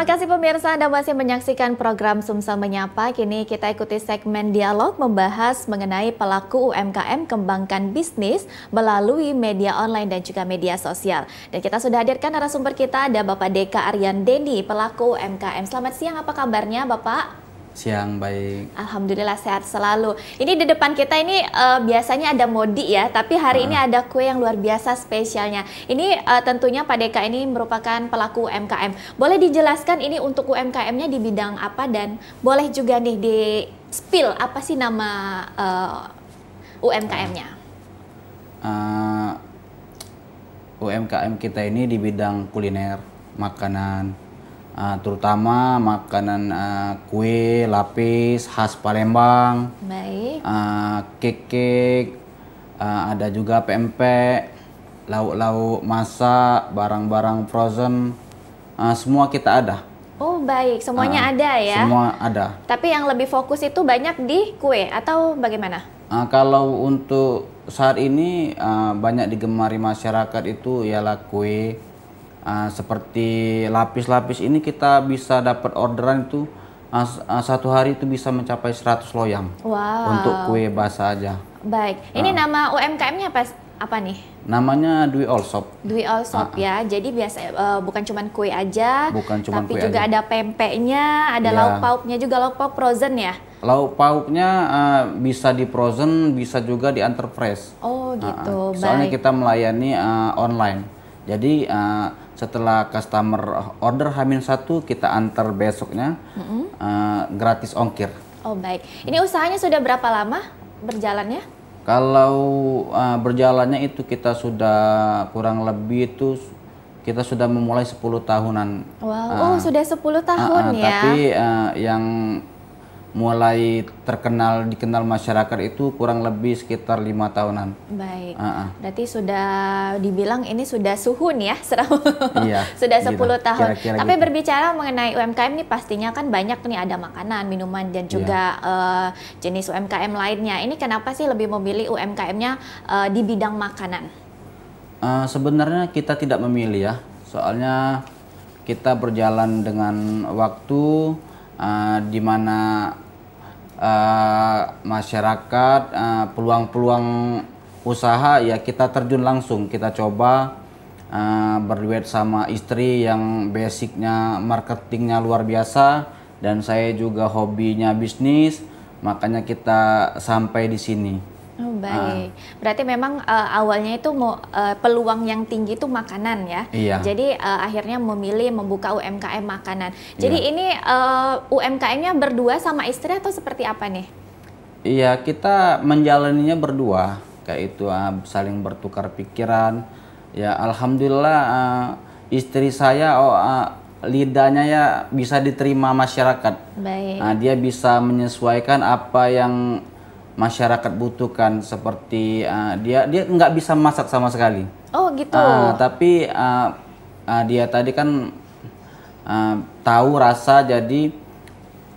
Terima kasih pemirsa Anda masih menyaksikan program Sumsel Menyapa. Kini kita ikuti segmen dialog membahas mengenai pelaku UMKM kembangkan bisnis melalui media online dan juga media sosial. Dan kita sudah hadirkan narasumber kita ada Bapak Deka Aryan Dendi, pelaku UMKM. Selamat siang, apa kabarnya Bapak? Siang baik. Alhamdulillah sehat selalu. Ini di depan kita ini uh, biasanya ada modi ya, tapi hari uh. ini ah. ada kue yang luar biasa spesialnya. Ini uh, tentunya Pak Deka ini merupakan pelaku UMKM. Boleh dijelaskan ini untuk UMKM-nya di bidang apa dan boleh juga nih di spill apa sih nama uh, eh, UMKM-nya? Uh, UMKM kita ini di bidang kuliner, makanan, uh, terutama makanan uh, kue lapis khas Palembang, baik, uh, uh, ada juga pempek, lauk-lauk masak, barang-barang frozen, uh, semua kita ada. Oh baik, semuanya uh, ada ya. Semua ada. Tapi yang lebih fokus itu banyak di kue atau bagaimana? Uh, kalau untuk saat ini uh, banyak digemari masyarakat itu ialah kue uh, seperti lapis-lapis ini kita bisa dapat orderan itu ah, ah, satu hari itu bisa mencapai 100 loyang wow. untuk kue basah aja. Baik, ini uh. nama UMKM-nya apa apa nih? Namanya Dwi All Shop. Dwi All Shop uh, uh. ya. Jadi biasa uh, bukan cuma kue aja, bukan cuman tapi kue juga aja. ada pempeknya, ada yeah. lauk pauknya juga lauk pauk frozen ya. Lauk pauknya uh, bisa di frozen, bisa juga di fresh. Oh gitu. Uh, uh. Soalnya Baik. kita melayani uh, online. Jadi uh, setelah customer order Hamin satu kita antar besoknya mm -hmm. uh, gratis ongkir. Oh baik, ini usahanya sudah berapa lama berjalannya? Kalau uh, berjalannya itu kita sudah kurang lebih itu kita sudah memulai 10 tahunan. Wow, uh, oh sudah 10 tahun uh, uh, ya. Tapi uh, yang mulai terkenal dikenal masyarakat itu kurang lebih sekitar lima tahunan. Baik. Uh -uh. Berarti sudah dibilang ini sudah suhun ya, iya, sudah 10 gitu. tahun. Kira -kira Tapi gitu. berbicara mengenai UMKM ini pastinya kan banyak nih ada makanan, minuman dan iya. juga yeah. uh, jenis UMKM lainnya. Ini kenapa sih lebih memilih UMKM-nya uh, eh, di bidang makanan? Uh, sebenarnya kita tidak memilih ya, soalnya kita berjalan dengan waktu uh, di mana uh, masyarakat eh, peluang-peluang uh, usaha ya kita terjun langsung kita coba uh, berduet sama istri yang basicnya marketingnya luar biasa dan saya juga hobinya bisnis makanya kita sampai di sini. Oh, ah. baik. Uh. Berarti memang uh, awalnya itu mau uh, peluang yang tinggi itu makanan ya. Iya. Jadi uh, akhirnya memilih membuka UMKM makanan. Jadi iya. ini uh, UMKM-nya berdua sama istri atau seperti apa nih? Iya, kita menjalaninya berdua. Kayak itu uh, saling bertukar pikiran. Ya, alhamdulillah uh, istri saya oh uh, lidahnya ya bisa diterima masyarakat. Baik. Nah, dia bisa menyesuaikan apa yang masyarakat butuhkan seperti uh, dia dia nggak bisa masak sama sekali. Oh gitu. Uh, tapi uh, uh, dia tadi kan uh, tahu rasa jadi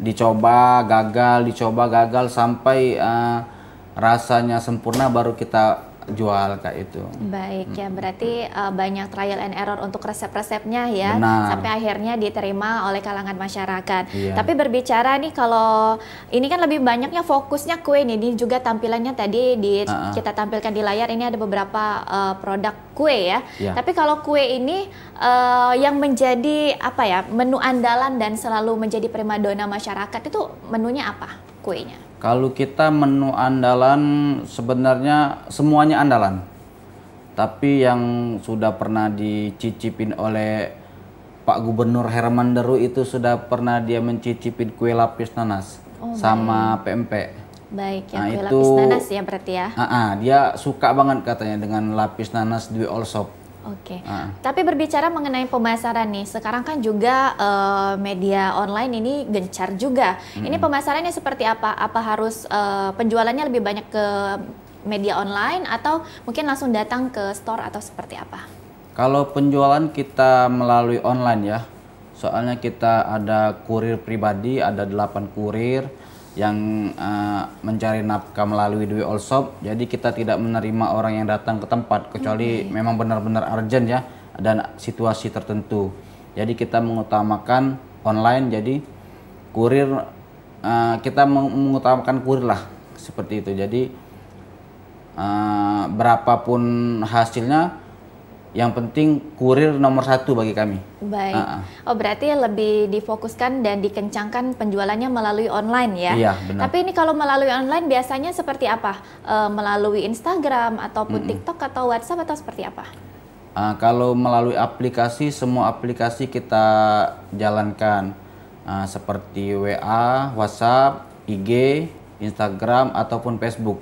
dicoba gagal dicoba gagal sampai uh, rasanya sempurna baru kita jual kayak itu. Baik hmm. ya, berarti uh, banyak trial and error untuk resep-resepnya ya, Benar. sampai akhirnya diterima oleh kalangan masyarakat. Iya. Tapi berbicara nih kalau ini kan lebih banyaknya fokusnya kue nih, ini juga tampilannya tadi di uh -uh. kita tampilkan di layar ini ada beberapa uh, produk kue ya. Yeah. Tapi kalau kue ini uh, yang menjadi apa ya menu andalan dan selalu menjadi primadona masyarakat itu menunya apa kuenya? Kalau kita menu andalan sebenarnya semuanya andalan. Tapi yang sudah pernah dicicipin oleh Pak Gubernur Herman Deru itu sudah pernah dia mencicipin kue lapis nanas oh, sama baik. PMP. Baik, yang nah, kue itu, lapis nanas ya berarti ya. Uh, uh, dia suka banget katanya dengan lapis nanas di All Shop. Oke. Okay. Uh. Tapi berbicara mengenai pemasaran nih, sekarang kan juga uh, media online ini gencar juga. Hmm. Ini pemasarannya seperti apa? Apa harus uh, penjualannya lebih banyak ke media online atau mungkin langsung datang ke store atau seperti apa? Kalau penjualan kita melalui online ya. Soalnya kita ada kurir pribadi, ada delapan kurir yang uh, mencari nafkah melalui duit all shop. Jadi kita tidak menerima orang yang datang ke tempat kecuali okay. memang benar-benar urgent ya dan situasi tertentu. Jadi kita mengutamakan online. Jadi kurir uh, kita mengutamakan kurir lah seperti itu. Jadi uh, berapapun hasilnya yang penting kurir nomor satu bagi kami. Baik. Uh -uh. Oh berarti lebih difokuskan dan dikencangkan penjualannya melalui online ya? Iya benar. Tapi ini kalau melalui online biasanya seperti apa? Uh, melalui Instagram ataupun mm -mm. TikTok atau WhatsApp atau seperti apa? Uh, kalau melalui aplikasi semua aplikasi kita jalankan uh, seperti WA, WhatsApp, IG, Instagram ataupun Facebook.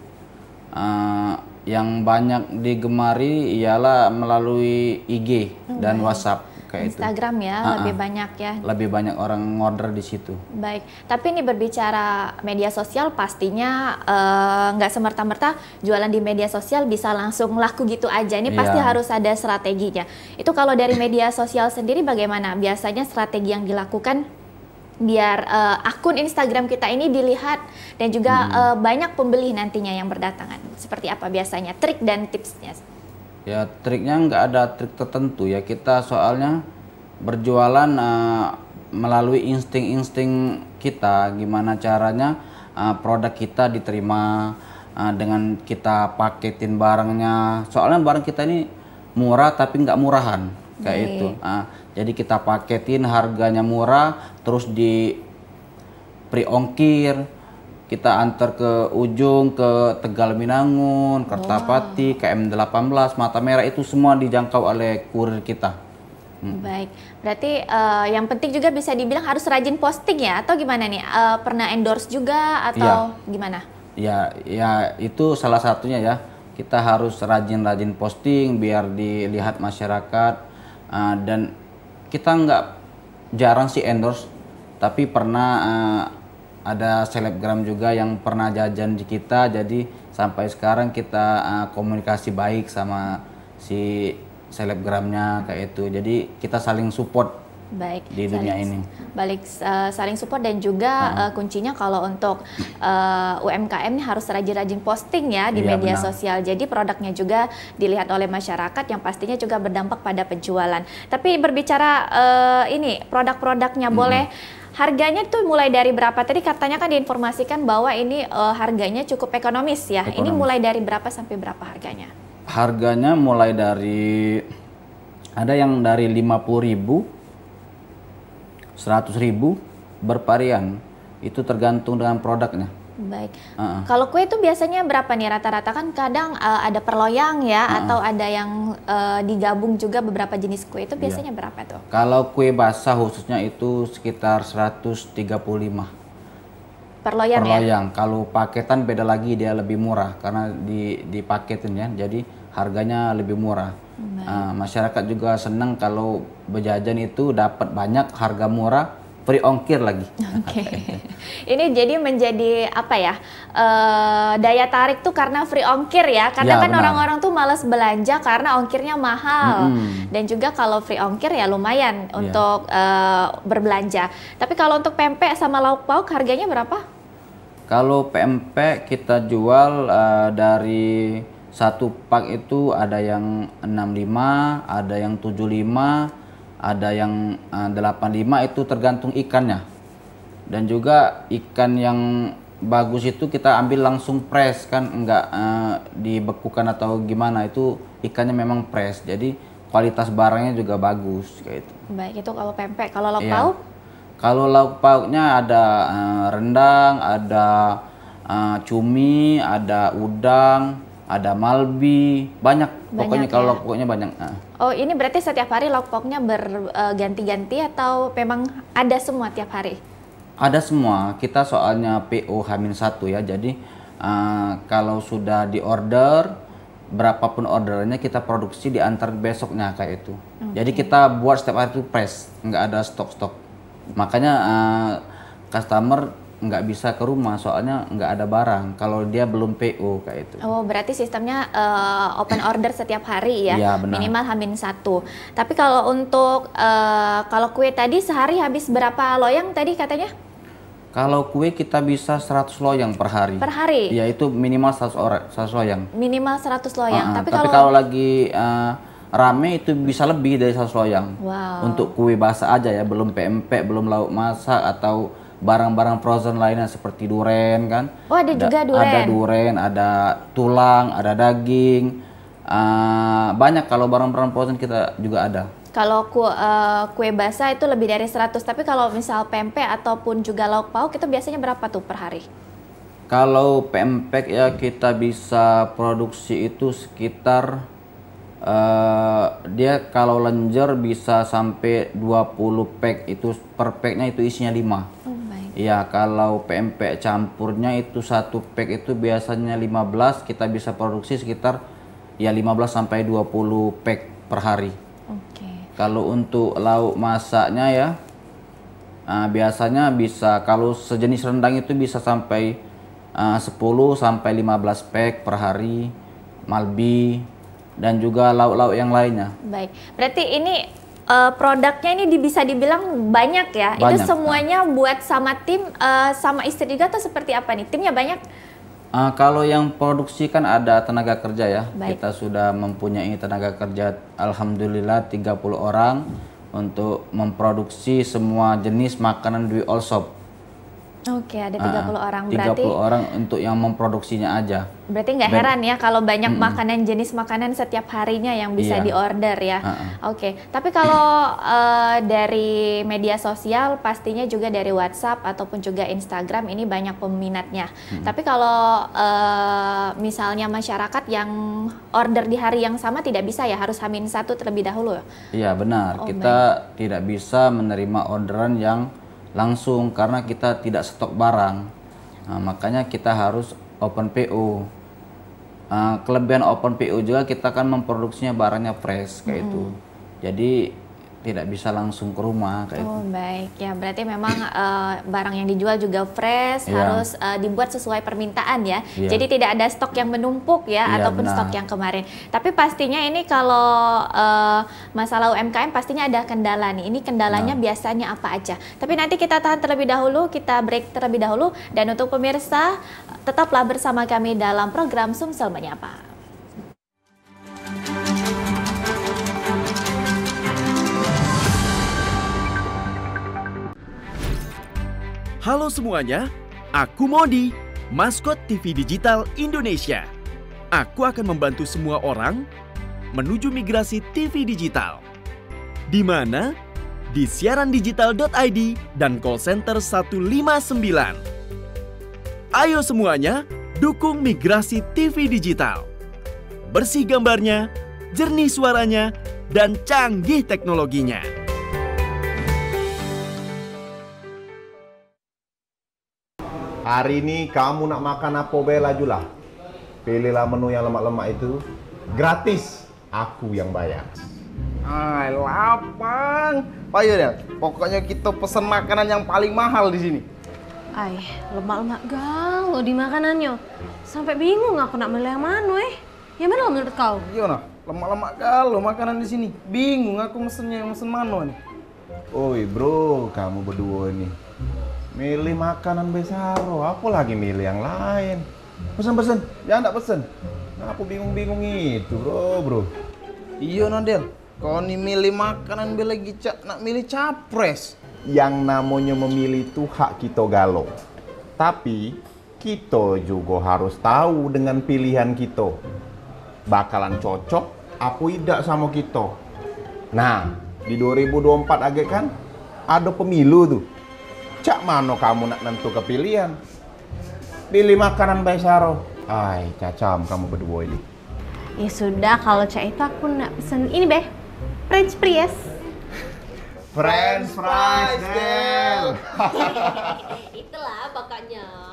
Uh, yang banyak digemari ialah melalui IG -hmm. dan WhatsApp Instagram ya uh -uh. lebih ah. banyak ya. Lebih banyak orang order di situ. Baik, tapi ini berbicara media sosial pastinya eh, nggak uh, semerta-merta jualan di media sosial bisa langsung laku gitu aja. Ini yeah. pasti iya. harus ada strateginya. Itu kalau dari media sosial sendiri bagaimana? Biasanya strategi yang dilakukan biar uh, akun Instagram kita ini dilihat dan juga hmm. uh, banyak pembeli nantinya yang berdatangan. Seperti apa biasanya trik dan tipsnya? Ya triknya nggak ada trik tertentu ya kita soalnya berjualan uh, melalui insting-insting kita gimana caranya uh, produk kita diterima uh, dengan kita paketin barangnya soalnya barang kita ini murah tapi nggak murahan kayak itu. Uh, jadi kita paketin harganya murah, terus di pre ongkir, kita antar ke ujung ke Tegal Minangun, Kertapati, wow. KM18, Mata Merah itu semua dijangkau oleh kurir kita. Hmm. Baik, berarti uh, yang penting juga bisa dibilang harus rajin posting ya, atau gimana nih? Uh, pernah endorse juga atau ya. gimana? Ya, ya itu salah satunya ya. Kita harus rajin-rajin posting biar dilihat masyarakat uh, dan kita nggak jarang sih endorse tapi pernah uh, ada selebgram juga yang pernah jajan di kita jadi sampai sekarang kita uh, komunikasi baik sama si selebgramnya kayak itu jadi kita saling support Baik. Di dunia saling, ini. Balik uh, saling support dan juga uh uh, kuncinya kalau untuk uh, eh, UMKM ini harus rajin-rajin posting ya di iya, media benar. sosial. Jadi produknya juga dilihat oleh masyarakat yang pastinya juga berdampak pada penjualan. Tapi berbicara uh, ini produk-produknya hmm. boleh harganya tuh mulai dari berapa tadi katanya kan diinformasikan bahwa ini uh, harganya cukup ekonomis ya ekonomis. ini mulai dari berapa sampai berapa harganya harganya mulai dari ada yang dari 50.000 Seratus ribu bervarian itu tergantung dengan produknya Baik. Uh-uh. Kalau kue itu biasanya berapa nih rata-rata kan kadang uh, ada perloyang ya uh-uh. atau ada yang uh, digabung juga beberapa jenis kue itu iya. biasanya yeah. berapa tuh? Kalau kue basah khususnya itu sekitar 135. Perloyang. Perloyang. Ya? Kalau paketan beda lagi dia lebih murah karena di dipaketin ya. Jadi harganya lebih murah. Uh, masyarakat juga senang kalau berjajan itu dapat banyak harga murah free ongkir lagi. Oke. Okay. Ini jadi menjadi apa ya? Uh, daya tarik tuh karena free ongkir ya. Karena ya, kan orang-orang tuh malas belanja karena ongkirnya mahal. Mm -hmm. Dan juga kalau free ongkir ya lumayan yeah. untuk eh, berbelanja. Tapi kalau untuk pempek sama lauk pauk harganya berapa? Kalau pempek kita jual uh, dari satu pak itu ada yang 65, ada yang 75, ada yang eh, delapan 85 itu tergantung ikannya. Dan juga ikan yang bagus itu kita ambil langsung press kan enggak uh, dibekukan atau gimana itu ikannya memang press. Jadi kualitas barangnya juga bagus kayak itu. Baik itu kalau pempek, kalau lauk iya. pauk? Kalau lauk pauknya ada uh, rendang, ada uh, cumi, ada udang, ada Malbi, banyak, banyak pokoknya ya? kalau pokoknya banyak. Nah. Oh, ini berarti setiap hari pokoknya berganti-ganti eh, uh, atau memang ada semua tiap hari? Ada semua. Kita soalnya PO Hamin satu ya. Jadi uh, kalau sudah di order berapapun ordernya kita produksi diantar besoknya kayak itu. Okay. Jadi kita buat setiap hari itu press, nggak ada stok-stok. Makanya uh, customer nggak bisa ke rumah soalnya nggak ada barang kalau dia belum PO kayak itu. Oh berarti sistemnya uh, open order setiap hari ya, ya benar. minimal hamin satu. Tapi kalau untuk uh, kalau kue tadi sehari habis berapa loyang tadi katanya? Kalau kue kita bisa 100 loyang per hari. Per hari? Ya itu minimal 100, orang, 100 loyang. Minimal 100 loyang. Uh, tapi, tapi kalau, kalau lagi uh, rame itu bisa lebih dari 100 loyang. Wow. Untuk kue basah aja ya, belum PMP, belum lauk masak atau barang-barang frozen lainnya seperti duren kan. Oh ada juga duren. Ada duren, ada tulang, ada daging. Uh, banyak kalau barang-barang frozen kita juga ada. Kalau kue, uh, kue basah itu lebih dari 100, tapi kalau misal pempek ataupun juga lauk pauk itu biasanya berapa tuh per hari? Kalau pempek ya kita bisa produksi itu sekitar uh, dia kalau lenjer bisa sampai 20 pack itu per packnya itu isinya 5. Iya, kalau PMP campurnya itu satu pack itu biasanya 15, kita bisa produksi sekitar ya 15 sampai 20 pack per hari. Oke. Okay. Kalau untuk lauk masaknya ya uh, biasanya bisa kalau sejenis rendang itu bisa sampai ah, uh, 10 sampai 15 pack per hari, malbi dan juga lauk-lauk yang lainnya. Baik. Berarti ini uh, produknya ini bisa dibilang banyak ya. Banyak. Itu semuanya buat sama tim uh, sama istri juga atau seperti apa nih? Timnya banyak? Uh, kalau yang produksi kan ada tenaga kerja ya. Baik. Kita sudah mempunyai tenaga kerja alhamdulillah 30 orang untuk memproduksi semua jenis makanan di all shop. Oke, okay, ada 30 ah, uh, orang berarti. 30 orang untuk yang memproduksinya aja. Berarti nggak heran ya kalau banyak mm -mm. makanan jenis makanan setiap harinya yang bisa iya. diorder ya. Uh -uh. Oke, okay. tapi kalau uh, dari media sosial pastinya juga dari WhatsApp ataupun juga Instagram ini banyak peminatnya. Mm -hmm. Tapi kalau uh, misalnya masyarakat yang order di hari yang sama tidak bisa ya, harus hamin satu terlebih dahulu. Iya, benar. Oh Kita tidak bisa menerima orderan yang langsung karena kita tidak stok barang. Nah, makanya kita harus open PO. nah, kelebihan open PO juga kita kan memproduksinya barangnya fresh kayak mm -hmm. itu. Jadi tidak bisa langsung ke rumah kayak oh, gitu. baik ya berarti memang uh, barang yang dijual juga fresh yeah. harus uh, dibuat sesuai permintaan ya yeah. jadi tidak ada stok yang menumpuk ya yeah, ataupun nah. stok yang kemarin tapi pastinya ini kalau uh, masalah UMKM pastinya ada kendala nih ini kendalanya nah. biasanya apa aja tapi nanti kita tahan terlebih dahulu kita break terlebih dahulu dan untuk pemirsa tetaplah bersama kami dalam program Sumsel Menyapa. Halo semuanya, aku Modi, maskot TV digital Indonesia. Aku akan membantu semua orang menuju migrasi TV digital. Di mana? Di siaran siarandigital.id dan call center 159. Ayo semuanya, dukung migrasi TV digital. Bersih gambarnya, jernih suaranya, dan canggih teknologinya. Hari ini kamu nak makan apa bela julah. Pilihlah menu yang lemak-lemak itu. Gratis. Aku yang bayar. Ah, lapang. Pak Yudha, iya. pokoknya kita pesen makanan yang paling mahal di sini. Ay, lemak-lemak lo di makanannya. Sampai bingung aku nak milih yang mana eh. Yang mana menurut kau? Iya nah. Lemak-lemak lo makanan di sini. Bingung aku mesennya yang mesen mana nih. Oi bro, kamu berdua ini. Milih makanan besaro, aku lagi milih yang lain. Pesen-pesen, ya enggak pesen. Nah, aku bingung-bingung itu, bro, bro. Iya, Nondel. Kau nih milih makanan bela gicak, nak milih capres. Yang namanya memilih itu hak kita galau. Tapi kita juga harus tahu dengan pilihan kita. Bakalan cocok Aku tidak sama kita. Nah, di 2024 agak kan ada pemilu tuh. Cak mano kamu nak nentu kepilihan. Pilih makanan Mbak saro. Ay, cacam kamu berdua ini. Ya sudah, kalau cak itu aku nak pesen ini beh. French fries. French fries, Del. Itulah pokoknya.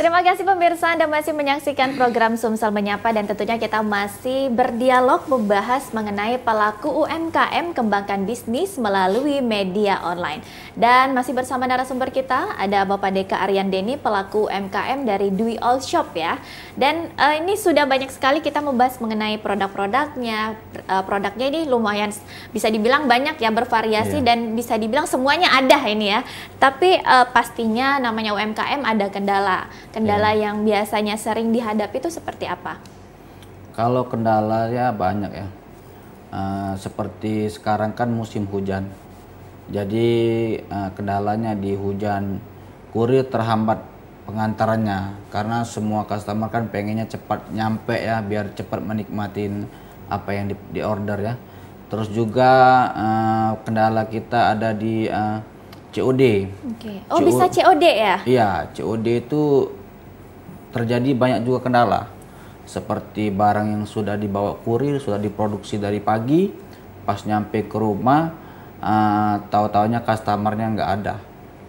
Terima kasih pemirsa Anda masih menyaksikan program Sumsel Menyapa dan tentunya kita masih berdialog membahas mengenai pelaku UMKM kembangkan bisnis melalui media online. Dan masih bersama narasumber kita ada Bapak Deka Aryan Deni pelaku UMKM dari Dwi All Shop ya. Dan uh, ini sudah banyak sekali kita membahas mengenai produk-produknya. Uh, produknya ini lumayan bisa dibilang banyak ya bervariasi yeah. dan bisa dibilang semuanya ada ini ya. Tapi uh, pastinya namanya UMKM ada kendala Kendala ya. yang biasanya sering dihadapi itu seperti apa? Kalau kendala ya banyak ya. Uh, seperti sekarang kan musim hujan. Jadi uh, kendalanya di hujan kurir terhambat pengantarannya karena semua customer kan pengennya cepat nyampe ya biar cepat menikmati apa yang di, di order ya. Terus juga uh, kendala kita ada di uh, COD. Okay. Oh, COD, bisa COD ya? Iya, COD itu terjadi banyak juga kendala seperti barang yang sudah dibawa kurir sudah diproduksi dari pagi pas nyampe ke rumah uh, tahu-taunya customernya nggak ada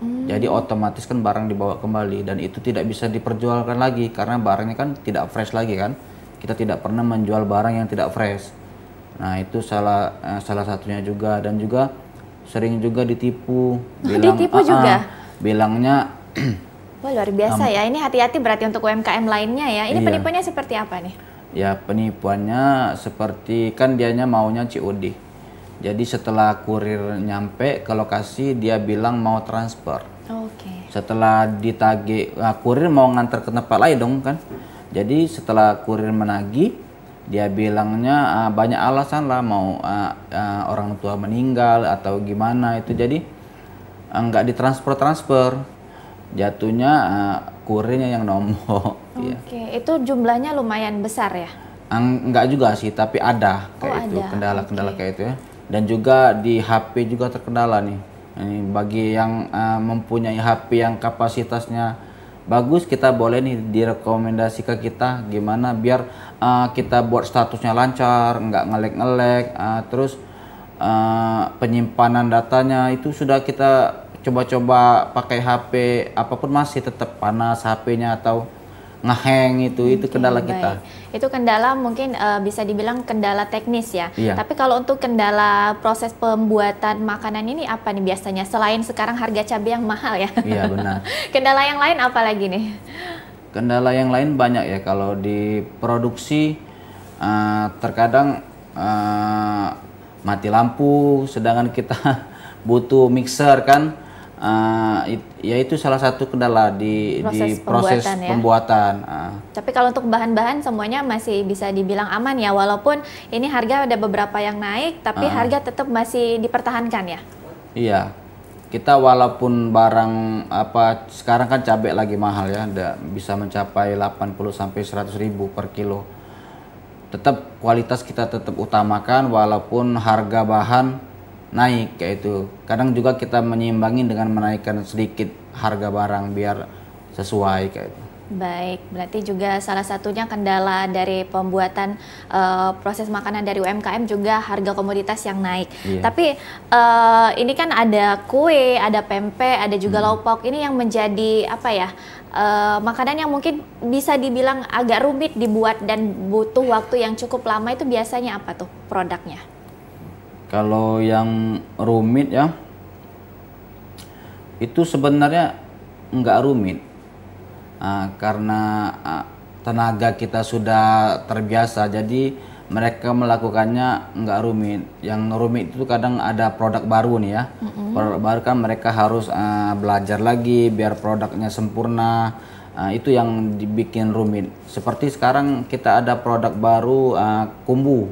hmm. jadi otomatis kan barang dibawa kembali dan itu tidak bisa diperjualkan lagi karena barangnya kan tidak fresh lagi kan kita tidak pernah menjual barang yang tidak fresh nah itu salah uh, salah satunya juga dan juga sering juga ditipu oh, bilang ditipu juga ah, ah. bilangnya Wah luar biasa um, ya. Ini hati-hati berarti untuk UMKM lainnya ya. Ini iya. penipuannya seperti apa nih? Ya penipuannya seperti kan dianya maunya COD. Jadi setelah kurir nyampe ke lokasi dia bilang mau transfer. Oke. Okay. Setelah ditagih nah, kurir mau ngantar ke tempat lain dong kan. Jadi setelah kurir menagi dia bilangnya uh, banyak alasan lah mau uh, uh, orang tua meninggal atau gimana itu jadi nggak ditransfer transfer jatuhnya uh, eh, kurirnya yang nomor. Iya. Oke, okay. ya. itu jumlahnya lumayan besar ya? Ang, enggak juga sih, tapi ada kayak oh, itu kendala-kendala okay. kayak itu ya. Dan juga di HP juga terkendala nih. Ini bagi yang uh, mempunyai HP yang kapasitasnya bagus, kita boleh nih direkomendasi ke kita gimana biar uh, kita buat statusnya lancar, nggak ngelek-ngelek, uh, terus uh, penyimpanan datanya itu sudah kita coba-coba pakai HP apapun masih tetap panas HP-nya atau ngeheng itu okay, itu kendala baik. kita. Itu kendala mungkin uh, bisa dibilang kendala teknis ya. Iya. Tapi kalau untuk kendala proses pembuatan makanan ini apa nih biasanya selain sekarang harga cabai yang mahal ya? Iya benar. kendala yang lain apa lagi nih? Kendala yang lain banyak ya kalau di produksi uh, terkadang uh, mati lampu sedangkan kita butuh mixer kan uh, it, ya itu salah satu kendala di proses di proses pembuatan. Ya? pembuatan. Uh. Tapi kalau untuk bahan-bahan semuanya masih bisa dibilang aman ya walaupun ini harga ada beberapa yang naik tapi uh. harga tetap masih dipertahankan ya. Iya. Kita walaupun barang apa sekarang kan cabai lagi mahal ya, bisa mencapai 80 sampai 100 ribu per kilo. Tetap kualitas kita tetap utamakan walaupun harga bahan naik kayak itu, kadang juga kita menyimbangin dengan menaikkan sedikit harga barang biar sesuai kayak itu. Baik, berarti juga salah satunya kendala dari pembuatan uh, proses makanan dari UMKM juga harga komoditas yang naik. yeah. Tapi uh, ini kan ada kue, ada pempek, ada juga hmm. lauk pauk ini yang menjadi apa ya? Uh, makanan yang mungkin bisa dibilang agak rumit dibuat dan butuh waktu yang cukup lama itu biasanya apa tuh produknya? Kalau yang rumit ya, itu sebenarnya nggak rumit nah, karena ah, tenaga kita sudah terbiasa jadi mereka melakukannya nggak rumit yang rumit itu kadang ada produk baru nih ya mm-hmm. produk baru kan mereka harus uh, belajar lagi biar produknya sempurna uh, itu yang dibikin rumit seperti sekarang kita ada produk baru uh, kumbu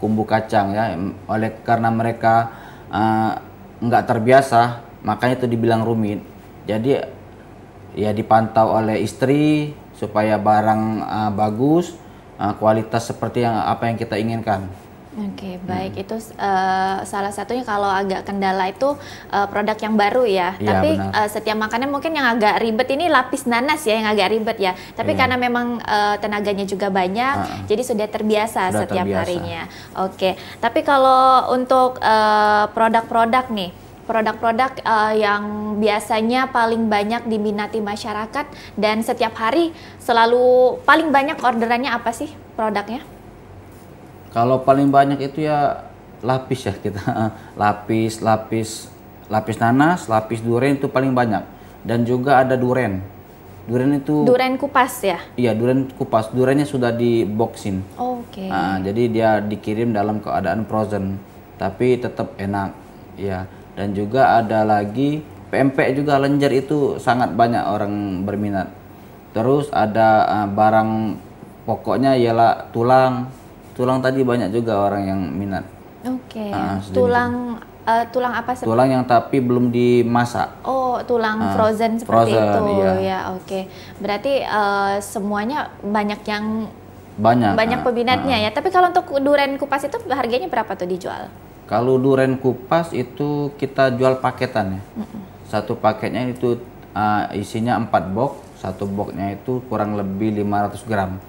kumbu kacang ya oleh karena mereka eh, nggak uh, terbiasa makanya itu dibilang rumit jadi ya dipantau oleh istri supaya barang uh, bagus uh, kualitas seperti yang apa yang kita inginkan Oke, okay, hmm. baik. Hmm. Itu uh, salah satunya kalau agak kendala itu uh, produk yang baru ya. ya Tapi uh, setiap makannya mungkin yang agak ribet ini lapis nanas ya yang agak ribet ya. Tapi yeah. karena memang uh, tenaganya juga banyak, uh, jadi sudah terbiasa sudah setiap terbiasa. harinya. Oke. Okay. Tapi kalau untuk produk produk-produk nih produk-produk uh, yang biasanya paling banyak diminati masyarakat dan setiap hari selalu paling banyak orderannya apa sih produknya? Kalau paling banyak itu ya lapis ya kita lapis lapis lapis nanas, lapis durian itu paling banyak dan juga ada durian durian itu durian kupas ya? Iya, durian kupas. Durennya sudah di boxin. Oh, Oke. Okay. Nah, jadi dia dikirim dalam keadaan frozen tapi tetap enak ya. Dan juga ada lagi PMP juga lenjer itu sangat banyak orang berminat. Terus ada uh, barang pokoknya ialah tulang, tulang tadi banyak juga orang yang minat oke okay. uh, ah, tulang uh, tulang apa sih? tulang yang tapi belum dimasak oh tulang uh, frozen seperti frozen, itu iya. ya oke okay. berarti uh, semuanya banyak yang banyak banyak uh, ah, peminatnya uh, ya tapi kalau untuk duren kupas itu harganya berapa tuh dijual kalau duren kupas itu kita jual paketan ya mm -mm. satu paketnya itu uh, isinya 4 box satu boxnya itu kurang lebih 500 gram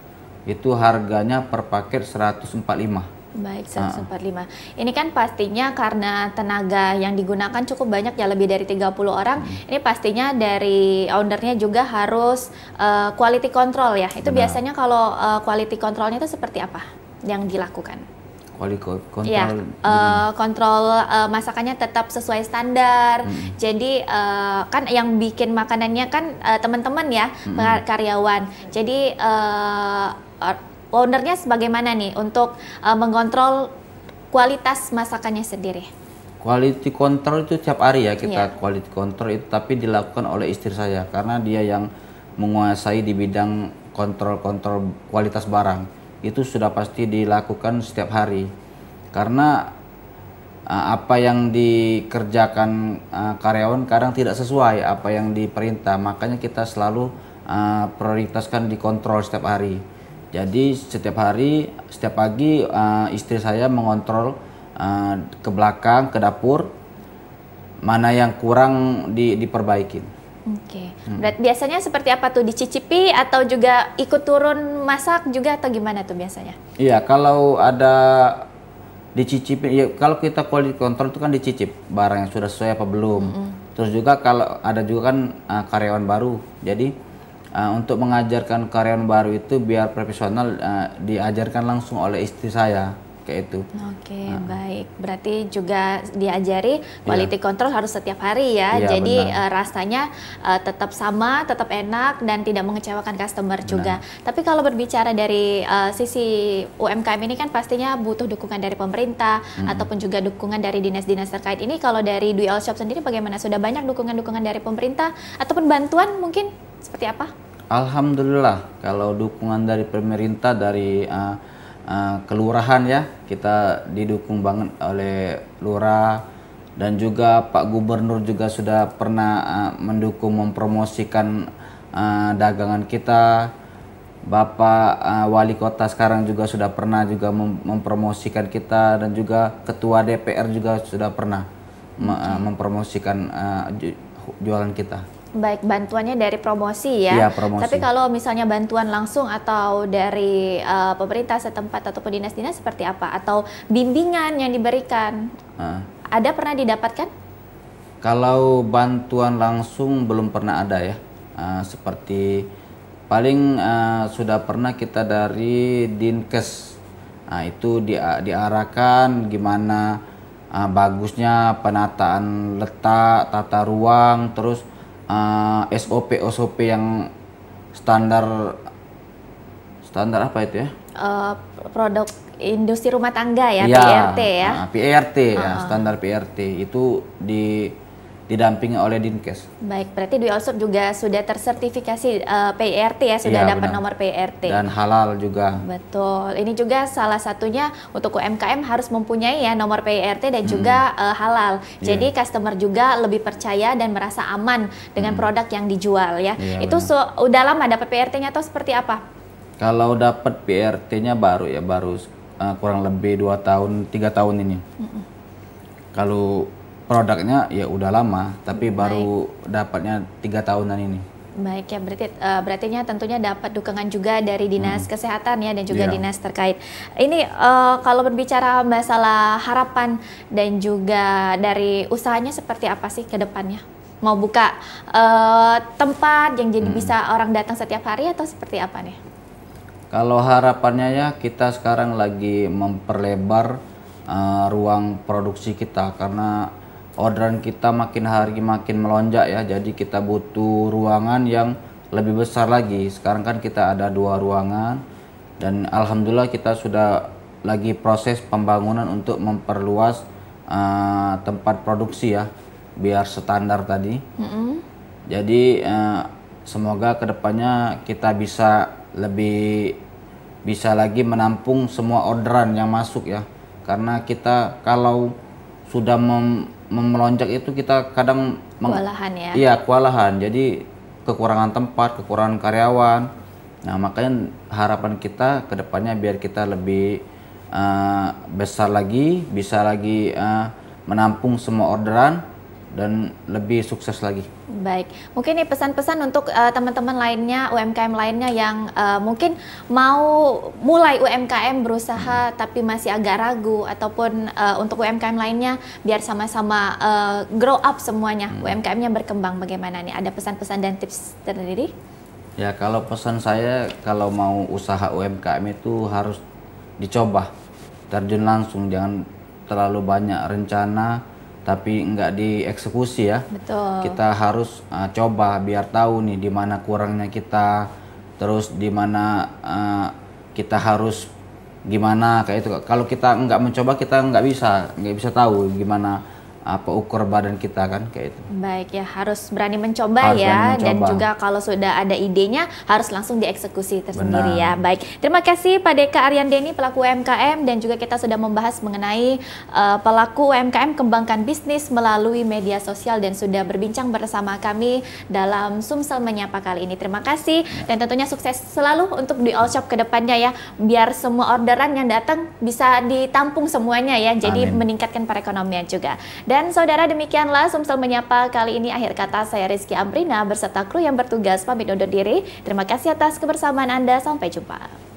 itu harganya per paket 145. Baik, 145. Ah. Uh. Ini kan pastinya karena tenaga yang digunakan cukup banyak ya lebih dari 30 orang. Hmm. Ini pastinya dari ownernya juga harus uh, quality control ya. Itu Benar. biasanya kalau uh, quality controlnya itu seperti apa yang dilakukan? Quality control. Ya, uh, eh, kontrol uh, masakannya tetap sesuai standar. Hmm. Jadi uh, kan yang bikin makanannya kan uh, teman-teman ya, hmm. karyawan. Jadi ownernya sebagaimana nih untuk uh, mengontrol kualitas masakannya sendiri? Quality control itu setiap hari ya kita yeah. quality control itu tapi dilakukan oleh istri saya karena dia yang menguasai di bidang kontrol-kontrol kualitas barang itu sudah pasti dilakukan setiap hari karena eh, apa yang dikerjakan eh, karyawan kadang tidak sesuai apa yang diperintah makanya kita selalu prioritaskan prioritaskan dikontrol setiap hari jadi setiap hari, setiap pagi uh, istri saya mengontrol uh, ke belakang, ke dapur, mana yang kurang di, diperbaikin. Oke. Okay. hmm. biasanya seperti apa tuh dicicipi atau juga ikut turun masak juga atau gimana tuh biasanya? Iya, kalau ada dicicipi. ya kalau kita quality control itu kan dicicip barang yang sudah sesuai apa belum. -hmm. Terus juga kalau ada juga kan uh, karyawan baru. Jadi uh, untuk mengajarkan karyawan baru itu biar profesional uh, diajarkan langsung oleh istri saya kayak itu. Oke, okay, uh. baik. Berarti juga diajari iya. quality yeah. control harus setiap hari ya. Yeah, Jadi uh, rasanya uh, tetap sama, tetap enak dan tidak mengecewakan customer benar. juga. Tapi kalau berbicara dari uh, sisi UMKM ini kan pastinya butuh dukungan dari pemerintah hmm. ataupun juga dukungan dari dinas-dinas terkait. Ini kalau dari Dual Shop sendiri bagaimana? Sudah banyak dukungan-dukungan dari pemerintah ataupun bantuan mungkin? Seperti apa? Alhamdulillah kalau dukungan dari pemerintah dari uh, uh, kelurahan ya kita didukung banget oleh lurah dan juga Pak Gubernur juga sudah pernah uh, mendukung mempromosikan uh, dagangan kita. Bapak uh, Wali Kota sekarang juga sudah pernah juga mem mempromosikan kita dan juga Ketua DPR juga sudah pernah me mempromosikan uh, jualan kita baik bantuannya dari promosi ya. ya promosi. Tapi kalau misalnya bantuan langsung atau dari uh, pemerintah setempat atau dinas-dinas seperti apa atau bimbingan yang diberikan? uh. Ada pernah didapatkan? Kalau bantuan langsung belum pernah ada ya. Uh, seperti paling uh, sudah pernah kita dari Dinkes. Nah, itu di, diarahkan gimana uh, bagusnya penataan letak, tata ruang, terus uh, eh, SOP SOP yang standar standar apa itu ya? Uh, produk industri rumah tangga ya, iya. e ya nah, PRT e ya. Uh, ah, PRT uh ah. -huh. ya, standar PRT e itu di didampingi oleh Dinkes. Baik, berarti Dwi Olsop juga sudah tersertifikasi uh, eh, PIRT ya, sudah iya, dapat benar. nomor prt Dan halal juga. Betul. Ini juga salah satunya untuk UMKM harus mempunyai ya nomor prt dan hmm. juga uh, halal. Yeah. Jadi iya. customer juga lebih percaya dan merasa aman dengan hmm. produk yang dijual ya. Iya, Itu so, udah lama dapat prt nya atau seperti apa? Kalau dapat prt nya baru ya, baru uh, kurang lebih 2 tahun, 3 tahun ini. Mm -mm. Kalau produknya ya udah lama tapi Baik. baru dapatnya tiga tahunan ini Baik ya, berarti uh, berartinya tentunya dapat dukungan juga dari dinas hmm. kesehatan ya dan juga yeah. dinas terkait. Ini uh, kalau berbicara masalah harapan dan juga dari usahanya seperti apa sih ke depannya? Mau buka uh, tempat yang jadi hmm. bisa orang datang setiap hari atau seperti apa nih? Kalau harapannya ya kita sekarang lagi memperlebar uh, ruang produksi kita karena orderan kita makin hari makin melonjak ya jadi kita butuh ruangan yang lebih besar lagi sekarang kan kita ada dua ruangan dan alhamdulillah kita sudah lagi proses pembangunan untuk memperluas uh, tempat produksi ya biar standar tadi mm -hmm. jadi uh, semoga kedepannya kita bisa lebih bisa lagi menampung semua orderan yang masuk ya karena kita kalau sudah mem memelonjak itu kita kadang kewalahan ya. Iya, kewalahan. Jadi kekurangan tempat, kekurangan karyawan. Nah, makanya harapan kita ke depannya biar kita lebih uh, besar lagi, bisa lagi uh, menampung semua orderan dan lebih sukses lagi. Baik, mungkin ini pesan-pesan untuk uh, teman-teman lainnya, UMKM lainnya yang uh, mungkin mau mulai UMKM berusaha hmm. tapi masih agak ragu ataupun uh, untuk UMKM lainnya biar sama-sama uh, grow up semuanya, hmm. UMKM-nya berkembang bagaimana nih? Ada pesan-pesan dan tips terdiri Ya kalau pesan saya kalau mau usaha UMKM itu harus dicoba, terjun langsung, jangan terlalu banyak rencana tapi nggak dieksekusi ya. Betul. Kita harus uh, coba biar tahu nih di mana kurangnya kita, terus di mana uh, kita harus gimana kayak itu. Kalau kita nggak mencoba kita nggak bisa nggak bisa tahu gimana apa ukur badan kita kan kayak itu. Baik ya harus berani mencoba harus ya berani mencoba. dan juga kalau sudah ada idenya harus langsung dieksekusi tersendiri ya. Benar. ya. Baik terima kasih Pak Deka Deni pelaku UMKM dan juga kita sudah membahas mengenai uh, pelaku UMKM kembangkan bisnis melalui media sosial dan sudah berbincang bersama kami dalam Sumsel menyapa kali ini. Terima kasih dan tentunya sukses selalu untuk di All Shop kedepannya ya biar semua orderan yang datang bisa ditampung semuanya ya jadi Amin. meningkatkan perekonomian juga. Dan dan saudara demikianlah Sumsel Menyapa kali ini akhir kata saya Rizky Amrina beserta kru yang bertugas pamit undur diri. Terima kasih atas kebersamaan Anda, sampai jumpa.